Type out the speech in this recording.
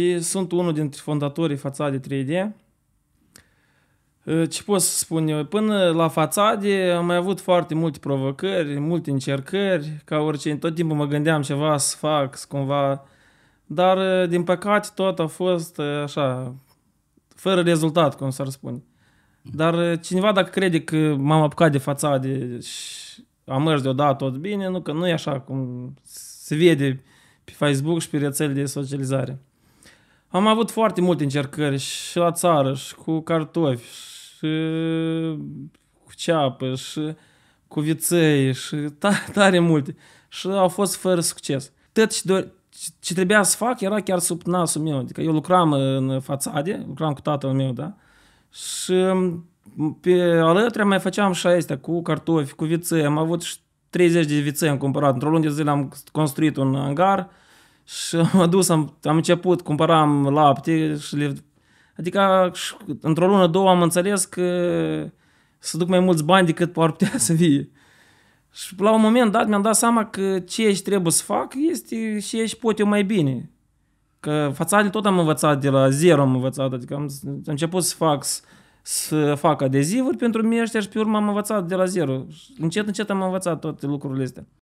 și sunt unul dintre fondatorii fațade 3D. Eh, ce pot să spun eu? Până la fațade am mai avut foarte multe provocări, multe încercări, ca orice, în tot timpul mă gândeam ceva să fac, să cumva, dar eh, din păcate tot a fost eh, așa, fără rezultat, cum s-ar spune. Dar cineva dacă crede că m-am apucat de fațade și am mers deodată tot bine, nu că nu e așa cum se vede pe Facebook și pe rețelele de socializare. Am avut foarte multe încercări și la țară și cu cartofi și cu ceapă și cu viței și tare, tare multe. Și au fost fără succes. Tot ce, do- ce trebuia să fac era chiar sub nasul meu. Adică eu lucram în fațade, lucram cu tatăl meu, da? Și pe alături mai făceam și astea cu cartofi, cu viței. Am avut și 30 de viței am cumpărat. Într-o lună de zile am construit un angar, și am dus, am, am început, cumpăram lapte și le... Adică într-o lună, două am înțeles că să duc mai mulți bani decât ar putea să vie. Și la un moment dat mi-am dat seama că ce ești trebuie să fac este și ești pot eu mai bine. Că fațadele tot am învățat de la zero am învățat, adică am început să fac să fac adezivuri pentru mine ăștia și pe urmă am învățat de la zero. Încet, încet am învățat toate lucrurile astea.